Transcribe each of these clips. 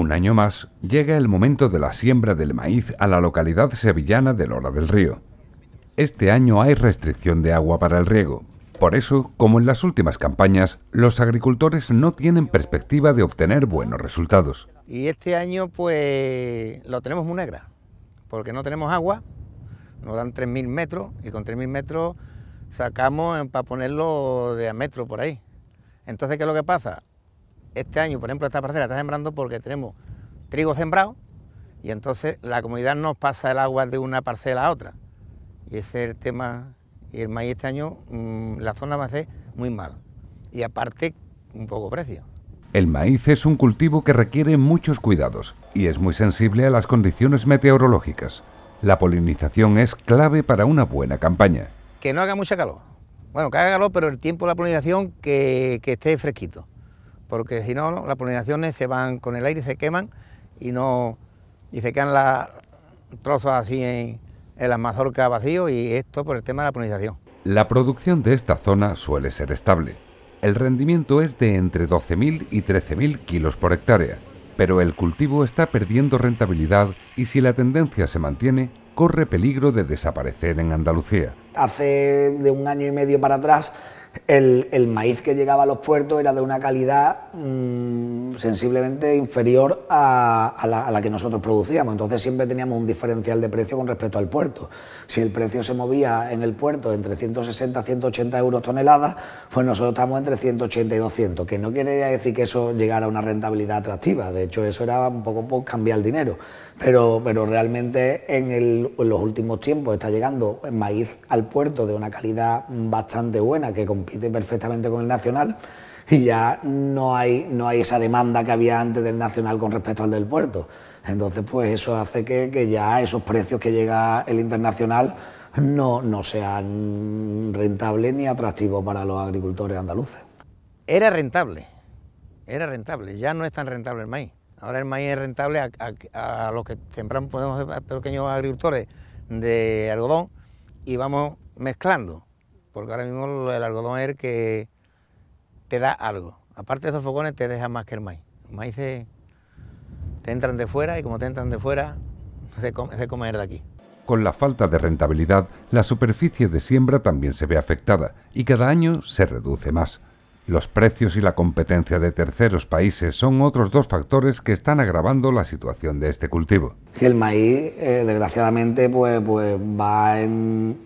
Un año más, llega el momento de la siembra del maíz a la localidad sevillana de Lora del Río. Este año hay restricción de agua para el riego. Por eso, como en las últimas campañas, los agricultores no tienen perspectiva de obtener buenos resultados. Y este año pues lo tenemos muy negra, porque no tenemos agua, nos dan 3.000 metros y con 3.000 metros sacamos eh, para ponerlo de a metro por ahí. Entonces, ¿qué es lo que pasa? este año, por ejemplo, esta parcela está sembrando porque tenemos trigo sembrado y entonces la comunidad nos pasa el agua de una parcela a otra. Y ese es el tema, y el maíz este año, mm, la zona va a ser muy mal. Y aparte, un poco precio. El maíz es un cultivo que requiere muchos cuidados y es muy sensible a las condiciones meteorológicas. La polinización es clave para una buena campaña. Que no haga mucha calor. Bueno, que haga calor, pero el tiempo de la polinización que esté fresquito porque si no, las polinizaciones se van con el aire, y se queman y no se quedan las trozos así en, las mazorcas vacío y esto por el tema de la polinización. La producción de esta zona suele ser estable. El rendimiento es de entre 12.000 y 13.000 kilos por hectárea, pero el cultivo está perdiendo rentabilidad y si la tendencia se mantiene, corre peligro de desaparecer en Andalucía. Hace de un año y medio para atrás el, maíz que llegaba a los puertos era de una calidad mm, sensiblemente inferior a, la, que nosotros producíamos. Entonces siempre teníamos un diferencial de precio con respecto al puerto. Si el precio se movía en el puerto entre 160 y 180 euros toneladas, pues nosotros estamos entre 180 y 200, que no quiere decir que eso llegara a una rentabilidad atractiva. De hecho, eso era un poco por cambiar el dinero. Pero, pero realmente en, los últimos tiempos está llegando maíz al puerto de una calidad bastante buena que perfectamente con el Nacional y ya no hay, no hay esa demanda que había antes del Nacional con respecto al del puerto. Entonces, pues eso hace que, ya esos precios que llega el Internacional no, no sean rentables ni atractivos para los agricultores andaluces. Era rentable, era rentable, ya no es tan rentable el maíz. Ahora el maíz es rentable a, los que temprano podemos ser pequeños agricultores de algodón y vamos mezclando porque ahora mismo el algodón es que te da algo. Aparte de esos focones te deja más que el maíz. ...el maíz te entran de fuera y como te entran de fuera, se come, se come de aquí. Con la falta de rentabilidad, la superficie de siembra también se ve afectada y cada año se reduce más. Los precios y la competencia de terceros países son otros dos factores que están agravando la situación de este cultivo. El maíz, eh, desgraciadamente, pues, pues va en,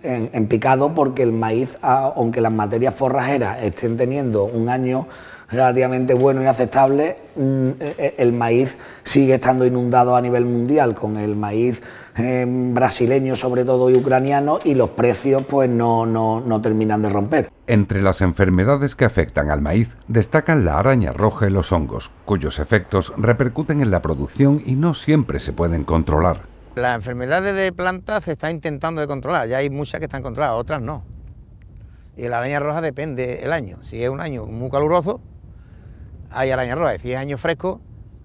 picado porque el maíz, ah, aunque las materias forrajeras estén teniendo un año relativamente bueno y aceptable, mm, eh, eh, el maíz sigue estando inundado a nivel mundial con el maíz brasileño sobre todo y ucraniano y los precios pues no terminan de romper. Entre las enfermedades que afectan al maíz destacan la araña roja y los hongos, cuyos efectos repercuten en la producción y no siempre se pueden controlar. Las enfermedades de plantas se están intentando de controlar, ya hay muchas que están controladas, otras no. Y la araña roja depende el año, si es un año muy caluroso, hay araña roja, si es año fresco,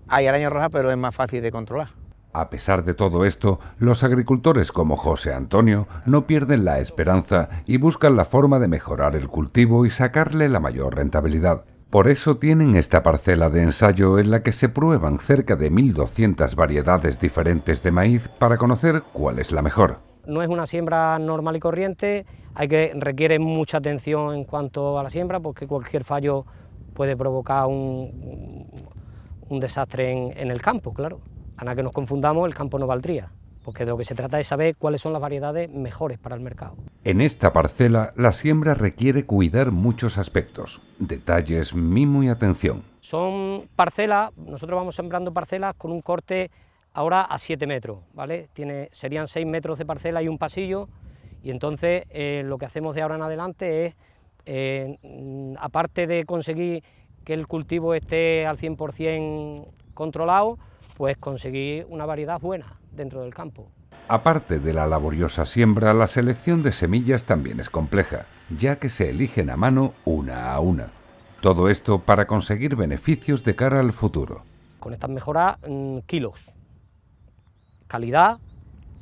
hay araña roja, pero es más fácil de controlar. A pesar de todo esto, los agricultores como José Antonio no pierden la esperanza y buscan la forma de mejorar el cultivo y sacarle la mayor rentabilidad. Por eso tienen esta parcela de ensayo en la que se prueban cerca de 1.200 variedades diferentes de maíz para conocer cuál es la mejor. No es una siembra normal y corriente, hay que, requiere mucha atención en cuanto a la siembra porque cualquier fallo puede provocar un, desastre en el campo, claro. A nada que nos confundamos, el campo no valdría, porque de lo que se trata es saber cuáles son las variedades mejores para el mercado. En esta parcela, la siembra requiere cuidar muchos aspectos, detalles, mimo y atención. Son parcelas, nosotros vamos sembrando parcelas con un corte ahora a 7 metros, ¿vale? serían 6 metros de parcela y un pasillo, y entonces eh, lo que hacemos de ahora en adelante es, eh, aparte de conseguir que el cultivo esté al 100% controlado, pues conseguir una variedad buena dentro del campo. Aparte de la laboriosa siembra, la selección de semillas también es compleja, ya que se eligen a mano una a una. Todo esto para conseguir beneficios de cara al futuro. Con estas mejoras, mm, kilos. Calidad,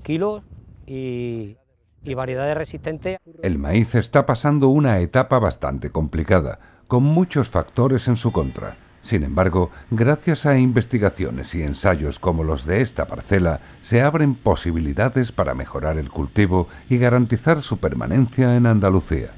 kilos y, y variedades resistentes. El maíz está pasando una etapa bastante complicada, con muchos factores en su contra sin embargo, gracias a investigaciones y ensayos como los de esta parcela, se abren posibilidades para mejorar el cultivo y garantizar su permanencia en Andalucía.